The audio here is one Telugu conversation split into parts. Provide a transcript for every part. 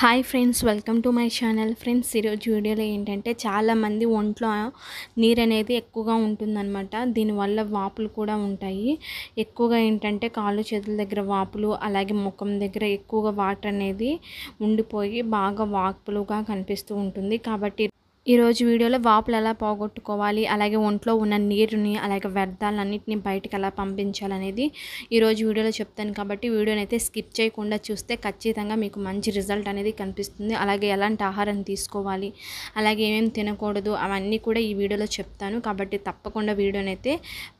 hi friends welcome to my channel friends ఈరోజు వీడియోలో ఏంటంటే చాలామంది ఒంట్లో నీరు అనేది ఎక్కువగా ఉంటుందన్నమాట దీనివల్ల వాపులు కూడా ఉంటాయి ఎక్కువగా ఏంటంటే కాళ్ళు చేతుల దగ్గర వాపులు అలాగే ముఖం దగ్గర ఎక్కువగా వాటర్ అనేది ఉండిపోయి బాగా వాపులుగా కనిపిస్తూ ఉంటుంది కాబట్టి ఈరోజు వీడియోలో వాపులు ఎలా పోగొట్టుకోవాలి అలాగే ఒంట్లో ఉన్న నీరుని అలాగే వ్యర్థాలన్నింటినీ బయటకు ఎలా పంపించాలనేది ఈరోజు వీడియోలో చెప్తాను కాబట్టి వీడియోని అయితే స్కిప్ చేయకుండా చూస్తే ఖచ్చితంగా మీకు మంచి రిజల్ట్ అనేది కనిపిస్తుంది అలాగే ఎలాంటి ఆహారం తీసుకోవాలి అలాగే ఏమేమి తినకూడదు అవన్నీ కూడా ఈ వీడియోలో చెప్తాను కాబట్టి తప్పకుండా వీడియోని అయితే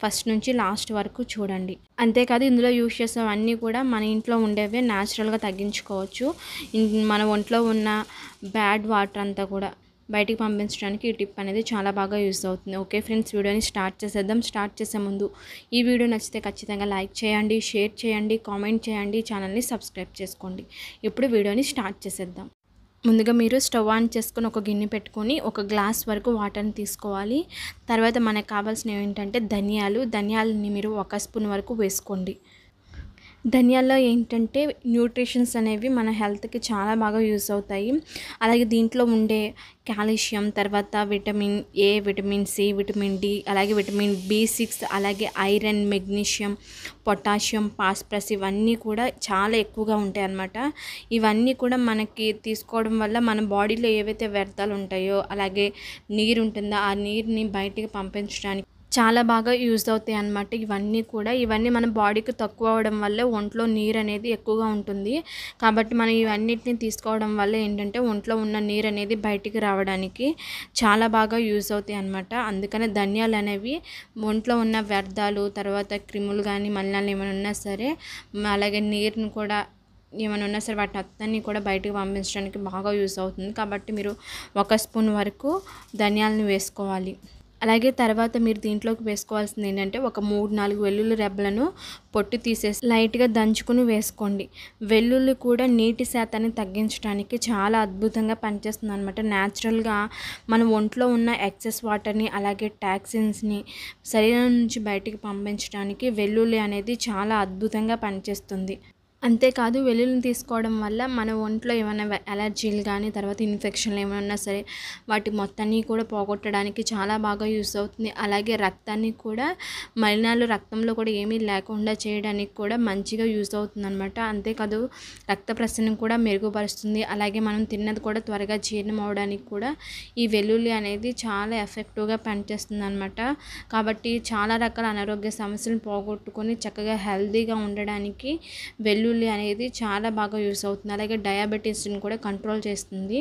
ఫస్ట్ నుంచి లాస్ట్ వరకు చూడండి అంతేకాదు ఇందులో యూస్ చేసేవన్నీ కూడా మన ఇంట్లో ఉండేవే న్యాచురల్గా తగ్గించుకోవచ్చు మన ఒంట్లో ఉన్న బ్యాడ్ వాటర్ అంతా కూడా బయటికి పంపించడానికి ఈ టిప్ అనేది చాలా బాగా యూస్ అవుతుంది ఓకే ఫ్రెండ్స్ వీడియోని స్టార్ట్ చేసేద్దాం స్టార్ట్ చేసే ముందు ఈ వీడియో నచ్చితే ఖచ్చితంగా లైక్ చేయండి షేర్ చేయండి కామెంట్ చేయండి ఛానల్ని సబ్స్క్రైబ్ చేసుకోండి ఇప్పుడు వీడియోని స్టార్ట్ చేసేద్దాం ముందుగా మీరు స్టవ్ ఆన్ చేసుకొని ఒక గిన్నె పెట్టుకొని ఒక గ్లాస్ వరకు వాటర్ని తీసుకోవాలి తర్వాత మనకు కావాల్సినవి ఏంటంటే ధనియాలు ధనియాలని మీరు ఒక స్పూన్ వరకు వేసుకోండి ధనియాల్లో ఏంటంటే న్యూట్రిషన్స్ అనేవి మన హెల్త్కి చాలా బాగా యూస్ అవుతాయి అలాగే దీంట్లో ఉండే కాల్షియం తర్వాత vitamin A vitamin C vitamin D అలాగే విటమిన్ బి సిక్స్ అలాగే ఐరన్ మెగ్నీషియం పొటాషియం పాస్ప్రస్ ఇవన్నీ కూడా చాలా ఎక్కువగా ఉంటాయి అన్నమాట ఇవన్నీ కూడా మనకి తీసుకోవడం వల్ల మన బాడీలో ఏవైతే వ్యర్థాలు ఉంటాయో అలాగే నీరు ఉంటుందో ఆ నీరుని బయటికి పంపించడానికి చాలా బాగా యూజ్ అవుతాయి అన్నమాట ఇవన్నీ కూడా ఇవన్నీ మన బాడీకి తక్కువ అవడం వల్ల ఒంట్లో నీరు అనేది ఎక్కువగా ఉంటుంది కాబట్టి మనం ఇవన్నిటిని తీసుకోవడం వల్ల ఏంటంటే ఒంట్లో ఉన్న నీరు అనేది బయటికి రావడానికి చాలా బాగా యూజ్ అవుతాయి అనమాట అందుకనే ధనియాలు అనేవి ఒంట్లో ఉన్న వ్యర్థాలు తర్వాత క్రిములు కానీ మలినాలు ఏమైనా ఉన్నా సరే అలాగే నీరుని కూడా ఏమైనా ఉన్నా సరే వాటి అత్తన్ని కూడా బయటకు పంపించడానికి బాగా యూస్ అవుతుంది కాబట్టి మీరు ఒక స్పూన్ వరకు ధనియాలను వేసుకోవాలి అలాగే తర్వాత మీరు దీంట్లోకి వేసుకోవాల్సింది ఏంటంటే ఒక మూడు నాలుగు వెల్లుల్లి రెబ్బలను పొట్టు తీసేసి లైట్గా దంచుకుని వేసుకోండి వెల్లుల్లి కూడా నీటి శాతాన్ని తగ్గించడానికి చాలా అద్భుతంగా పనిచేస్తుంది అనమాట న్యాచురల్గా మన ఒంట్లో ఉన్న ఎక్సెస్ వాటర్ని అలాగే టాక్సిన్స్ని శరీరం నుంచి బయటికి పంపించడానికి వెల్లుల్లి అనేది చాలా అద్భుతంగా పనిచేస్తుంది అంతేకాదు వెల్లుల్లిని తీసుకోవడం వల్ల మన ఒంట్లో ఏమైనా అలర్జీలు కానీ తర్వాత ఇన్ఫెక్షన్లు ఏమైనా సరే వాటి మొత్తాన్ని కూడా పోగొట్టడానికి చాలా బాగా యూస్ అవుతుంది అలాగే రక్తాన్ని కూడా మలినాలు రక్తంలో కూడా ఏమీ లేకుండా చేయడానికి కూడా మంచిగా యూస్ అవుతుంది అనమాట అంతేకాదు రక్త ప్రసరణ కూడా మెరుగుపరుస్తుంది అలాగే మనం తిన్నది కూడా త్వరగా జీర్ణం అవడానికి కూడా ఈ వెల్లుల్లి అనేది చాలా ఎఫెక్టివ్గా పనిచేస్తుంది అనమాట కాబట్టి చాలా రకాల అనారోగ్య సమస్యలను పోగొట్టుకొని చక్కగా హెల్తీగా ఉండడానికి వెల్లు వెల్లుల్లి అనేది చాలా బాగా యూస్ అవుతుంది అలాగే డయాబెటీస్ని కూడా కంట్రోల్ చేస్తుంది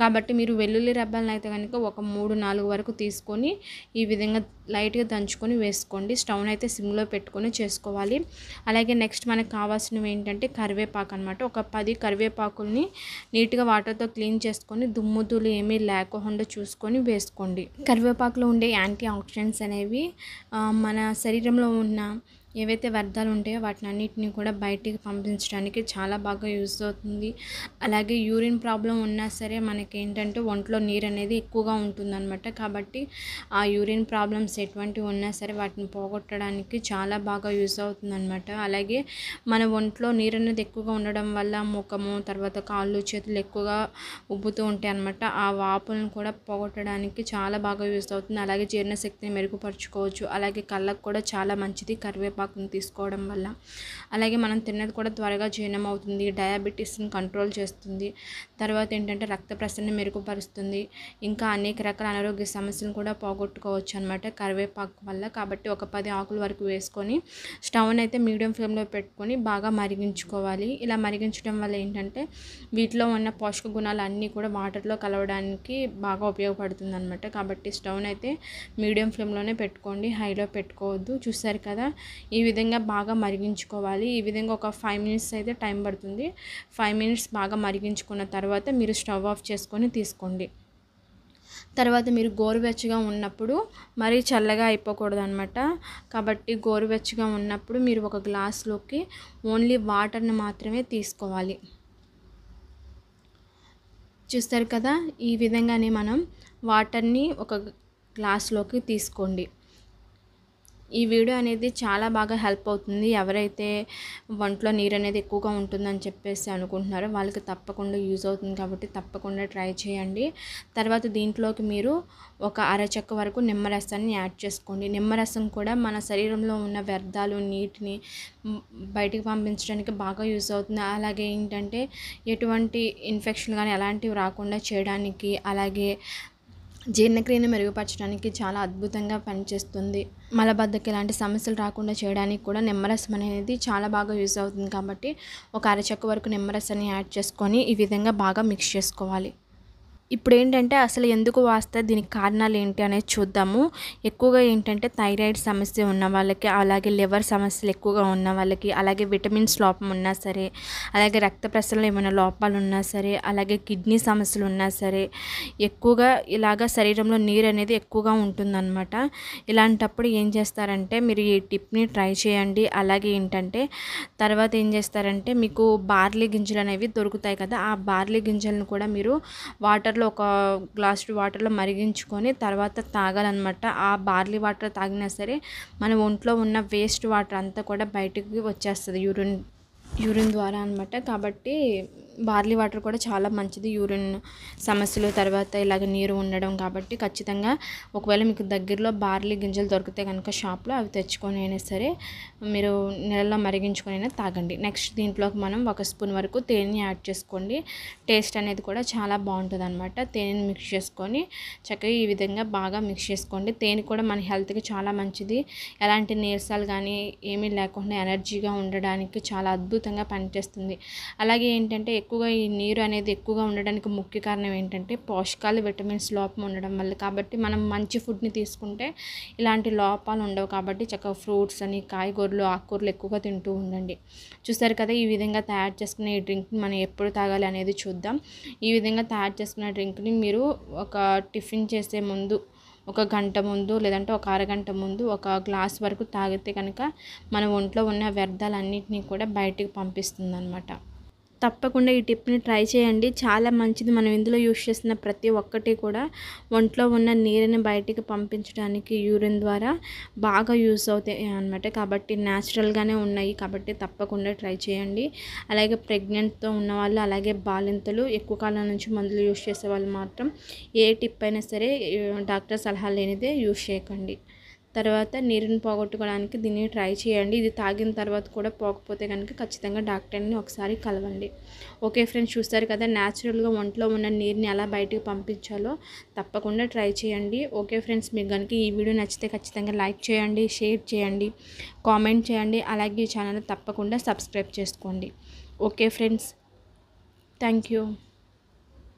కాబట్టి మీరు వెల్లుల్లి రెబ్బలను అయితే కనుక ఒక మూడు నాలుగు వరకు తీసుకొని ఈ విధంగా లైట్గా దంచుకొని వేసుకోండి స్టవ్ని అయితే సిమ్లో పెట్టుకొని చేసుకోవాలి అలాగే నెక్స్ట్ మనకు కావాల్సినవి ఏంటంటే కరివేపాకు అనమాట ఒక పది కరివేపాకుల్ని నీట్గా వాటర్తో క్లీన్ చేసుకొని దుమ్ముదులు ఏమీ లేకుండా చూసుకొని వేసుకోండి కరివేపాకులో ఉండే యాంటీ ఆక్సిడెంట్స్ అనేవి మన శరీరంలో ఉన్న ఏవైతే వ్యర్థాలు ఉంటాయో వాటిని అన్నిటిని కూడా బయటికి పంపించడానికి చాలా బాగా యూజ్ అవుతుంది అలాగే యూరిన్ ప్రాబ్లం ఉన్నా సరే మనకి ఏంటంటే ఒంట్లో నీరు అనేది ఎక్కువగా ఉంటుందన్నమాట కాబట్టి ఆ యూరిన్ ప్రాబ్లమ్స్ ఎటువంటివి ఉన్నా సరే వాటిని పోగొట్టడానికి చాలా బాగా యూజ్ అవుతుందన్నమాట అలాగే మన ఒంట్లో నీరు అనేది ఎక్కువగా ఉండడం వల్ల ముఖము తర్వాత కాళ్ళు చేతులు ఎక్కువగా ఉబ్బుతూ ఉంటాయి అన్నమాట ఆ వాపులను కూడా పోగొట్టడానికి చాలా బాగా యూజ్ అవుతుంది అలాగే జీర్ణశక్తిని మెరుగుపరుచుకోవచ్చు అలాగే కళ్ళకు కూడా చాలా మంచిది కరివేపు కరివేపాకును తీసుకోవడం వల్ల అలాగే మనం తిన్నది కూడా త్వరగా జీర్ణం అవుతుంది డయాబెటీస్ని కంట్రోల్ చేస్తుంది తర్వాత ఏంటంటే రక్త ప్రసరణ మెరుగుపరుస్తుంది ఇంకా అనేక రకాల అనారోగ్య సమస్యలు కూడా పోగొట్టుకోవచ్చు అనమాట కరివేపాకు వల్ల కాబట్టి ఒక పది ఆకుల వరకు వేసుకొని స్టవ్ని అయితే మీడియం ఫ్లేమ్లో పెట్టుకొని బాగా మరిగించుకోవాలి ఇలా మరిగించడం వల్ల ఏంటంటే వీటిలో ఉన్న పోషక గుణాలు అన్నీ కూడా వాటర్లో కలవడానికి బాగా ఉపయోగపడుతుంది అనమాట కాబట్టి స్టవ్ని అయితే మీడియం ఫ్లేమ్లోనే పెట్టుకోండి హైలో పెట్టుకోవద్దు చూసారు కదా ఈ విధంగా బాగా మరిగించుకోవాలి ఈ విధంగా ఒక ఫైవ్ మినిట్స్ అయితే టైం పడుతుంది ఫైవ్ మినిట్స్ బాగా మరిగించుకున్న తర్వాత మీరు స్టవ్ ఆఫ్ చేసుకొని తీసుకోండి తర్వాత మీరు గోరువెచ్చగా ఉన్నప్పుడు మరీ చల్లగా అయిపోకూడదు అనమాట కాబట్టి గోరువెచ్చగా ఉన్నప్పుడు మీరు ఒక గ్లాస్లోకి ఓన్లీ వాటర్ని మాత్రమే తీసుకోవాలి చూస్తారు కదా ఈ విధంగానే మనం వాటర్ని ఒక గ్లాస్లోకి తీసుకోండి ఈ వీడియో అనేది చాలా బాగా హెల్ప్ అవుతుంది ఎవరైతే వంటలో నీరు అనేది ఎక్కువగా ఉంటుందని చెప్పేసి అనుకుంటున్నారో వాళ్ళకి తప్పకుండా యూజ్ అవుతుంది కాబట్టి తప్పకుండా ట్రై చేయండి తర్వాత దీంట్లోకి మీరు ఒక అరచక్క వరకు నిమ్మరసాన్ని యాడ్ చేసుకోండి నిమ్మరసం కూడా మన శరీరంలో ఉన్న వ్యర్థాలు నీటిని బయటికి పంపించడానికి బాగా యూజ్ అవుతుంది అలాగే ఏంటంటే ఎటువంటి ఇన్ఫెక్షన్ కానీ ఎలాంటివి రాకుండా చేయడానికి అలాగే జీర్ణక్రియను మెరుగుపరచడానికి చాలా అద్భుతంగా పనిచేస్తుంది మలబద్ధకం ఇలాంటి సమస్యలు రాకుండా చేయడానికి కూడా నిమ్మరసం అనేది చాలా బాగా యూజ్ అవుతుంది కాబట్టి ఒక అరచక్క వరకు నిమ్మరసాన్ని యాడ్ చేసుకొని ఈ విధంగా బాగా మిక్స్ చేసుకోవాలి ఇప్పుడు ఏంటంటే అసలు ఎందుకు వాస్తే దీనికి కారణాలు ఏంటి అనేది చూద్దాము ఎక్కువగా ఏంటంటే థైరాయిడ్ సమస్య ఉన్న వాళ్ళకి అలాగే లివర్ సమస్యలు ఎక్కువగా ఉన్న వాళ్ళకి అలాగే విటమిన్స్ లోపం ఉన్నా సరే అలాగే రక్త ప్రసరణ ఏమైనా లోపాలు ఉన్నా సరే అలాగే కిడ్నీ సమస్యలు ఉన్నా సరే ఎక్కువగా ఇలాగ శరీరంలో నీరు అనేది ఎక్కువగా ఉంటుందన్నమాట ఇలాంటప్పుడు ఏం చేస్తారంటే మీరు ఈ టిప్ని ట్రై చేయండి అలాగే ఏంటంటే తర్వాత ఏం చేస్తారంటే మీకు బార్లీ గింజలు అనేవి దొరుకుతాయి కదా ఆ బార్లీ గింజలను కూడా మీరు వాటర్ వాటర్లో ఒక గ్లాస్ వాటర్లో మరిగించుకొని తర్వాత తాగాలన్నమాట ఆ బార్లీ వాటర్ తాగినా సరే మన ఒంట్లో ఉన్న వేస్ట్ వాటర్ అంతా కూడా బయటకు వచ్చేస్తుంది యూరిన్ యూరిన్ ద్వారా అనమాట కాబట్టి బార్లీ వాటర్ కూడా చాలా మంచిది యూరిన్ సమస్యలు తర్వాత ఇలాగ నీరు ఉండడం కాబట్టి ఖచ్చితంగా ఒకవేళ మీకు దగ్గరలో బార్లీ గింజలు దొరికితే కనుక షాప్లో అవి తెచ్చుకొని అయినా సరే మీరు నీళ్ళలో మరిగించుకొని అయినా తాగండి నెక్స్ట్ దీంట్లోకి మనం ఒక స్పూన్ వరకు తేనెని యాడ్ చేసుకోండి టేస్ట్ అనేది కూడా చాలా బాగుంటుంది అనమాట తేనెని మిక్స్ చేసుకొని చక్కగా ఈ విధంగా బాగా మిక్స్ చేసుకోండి తేనె కూడా మన హెల్త్కి చాలా మంచిది ఎలాంటి నీరసాలు కానీ ఏమీ లేకుండా ఎనర్జీగా ఉండడానికి చాలా అద్భుతంగా పనిచేస్తుంది అలాగే ఏంటంటే ఎక్కువగా ఈ నీరు అనేది ఎక్కువగా ఉండడానికి ముఖ్య కారణం ఏంటంటే పోషకాలు విటమిన్స్ లోపం ఉండడం వల్ల కాబట్టి మనం మంచి ఫుడ్ని తీసుకుంటే ఇలాంటి లోపాలు ఉండవు కాబట్టి చక్కగా ఫ్రూట్స్ అని కాయగూరలు ఆకుకూరలు ఎక్కువగా తింటూ ఉండండి చూసారు కదా ఈ విధంగా తయారు చేసుకునే ఈ డ్రింక్ని మనం ఎప్పుడు తాగాలి అనేది చూద్దాం ఈ విధంగా తయారు చేసుకున్న డ్రింక్ని మీరు ఒక టిఫిన్ చేసే ముందు ఒక గంట ముందు లేదంటే ఒక అరగంట ముందు ఒక గ్లాస్ వరకు తాగితే కనుక మన ఒంట్లో ఉన్న వ్యర్థాలన్నింటినీ కూడా బయటికి పంపిస్తుంది తప్పకుండా ఈ టిప్ని ట్రై చేయండి చాలా మంచిది మనం ఇందులో యూజ్ చేసిన ప్రతి ఒక్కటి కూడా ఒంట్లో ఉన్న నీరుని బయటికి పంపించడానికి యూరిన్ ద్వారా బాగా యూస్ అవుతాయి అనమాట కాబట్టి న్యాచురల్గానే ఉన్నాయి కాబట్టి తప్పకుండా ట్రై చేయండి అలాగే ప్రెగ్నెంట్తో ఉన్న వాళ్ళు అలాగే బాలింతలు ఎక్కువ కాలం నుంచి మందులు యూజ్ చేసే వాళ్ళు మాత్రం ఏ టిప్ అయినా సరే డాక్టర్ సలహా లేనిదే యూజ్ చేయకండి తర్వాత నీరుని పోగొట్టుకోవడానికి దీన్ని ట్రై చేయండి ఇది తాగిన తర్వాత కూడా పోకపోతే కనుక ఖచ్చితంగా డాక్టర్ని ఒకసారి కలవండి ఓకే ఫ్రెండ్స్ చూస్తారు కదా న్యాచురల్గా ఒంట్లో ఉన్న నీరుని ఎలా బయటకు పంపించాలో తప్పకుండా ట్రై చేయండి ఓకే ఫ్రెండ్స్ మీకు కనుక ఈ వీడియో నచ్చితే ఖచ్చితంగా లైక్ చేయండి షేర్ చేయండి కామెంట్ చేయండి అలాగే ఈ ఛానల్ తప్పకుండా సబ్స్క్రైబ్ చేసుకోండి ఓకే ఫ్రెండ్స్ థ్యాంక్ యూ